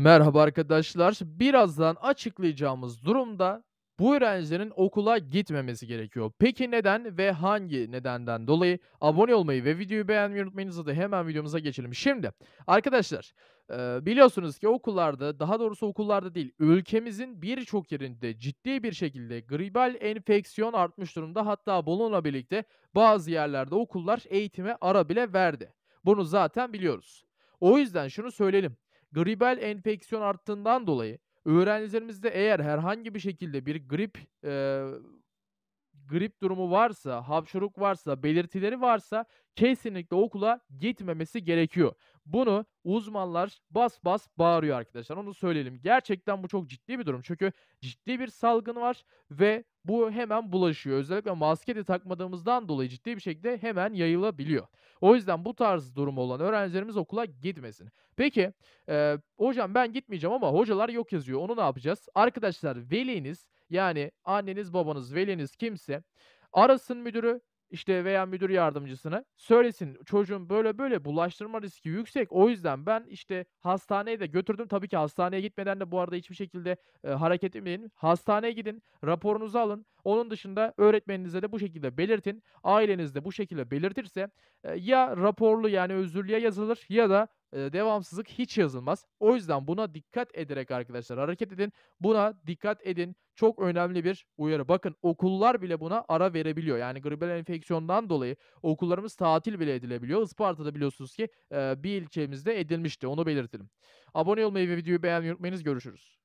Merhaba arkadaşlar. Birazdan açıklayacağımız durumda bu öğrencilerin okula gitmemesi gerekiyor. Peki neden ve hangi nedenden dolayı? Abone olmayı ve videoyu beğenmeyi unutmayınız da hemen videomuza geçelim. Şimdi arkadaşlar e, biliyorsunuz ki okullarda daha doğrusu okullarda değil ülkemizin birçok yerinde ciddi bir şekilde gribal enfeksiyon artmış durumda. Hatta bununla birlikte bazı yerlerde okullar eğitime ara bile verdi. Bunu zaten biliyoruz. O yüzden şunu söyleyelim. Gribel enfeksiyon arttığından dolayı öğrencilerimizde eğer herhangi bir şekilde bir grip e, grip durumu varsa, hapşuruk varsa, belirtileri varsa kesinlikle okula gitmemesi gerekiyor. Bunu uzmanlar bas bas bağırıyor arkadaşlar. Onu söyleyelim. Gerçekten bu çok ciddi bir durum. Çünkü ciddi bir salgın var ve bu hemen bulaşıyor. Özellikle maske de takmadığımızdan dolayı ciddi bir şekilde hemen yayılabiliyor. O yüzden bu tarz durum olan öğrencilerimiz okula gitmesin. Peki e, hocam ben gitmeyeceğim ama hocalar yok yazıyor. Onu ne yapacağız? Arkadaşlar veliniz yani anneniz babanız veliniz kimse arasın müdürü işte veya müdür yardımcısına söylesin çocuğun böyle böyle bulaştırma riski yüksek. O yüzden ben işte hastaneye de götürdüm. Tabii ki hastaneye gitmeden de bu arada hiçbir şekilde e, hareket etmeyin. Hastaneye gidin, raporunuzu alın. Onun dışında öğretmeninize de bu şekilde belirtin. ailenizde bu şekilde belirtirse e, ya raporlu yani özürlüğe yazılır ya da devamsızlık hiç yazılmaz. O yüzden buna dikkat ederek arkadaşlar hareket edin. Buna dikkat edin. Çok önemli bir uyarı. Bakın okullar bile buna ara verebiliyor. Yani gribel enfeksiyondan dolayı okullarımız tatil bile edilebiliyor. Isparta'da biliyorsunuz ki bir ilçemizde edilmişti. Onu belirtelim. Abone olmayı ve videoyu beğenmeyi unutmayınız. Görüşürüz.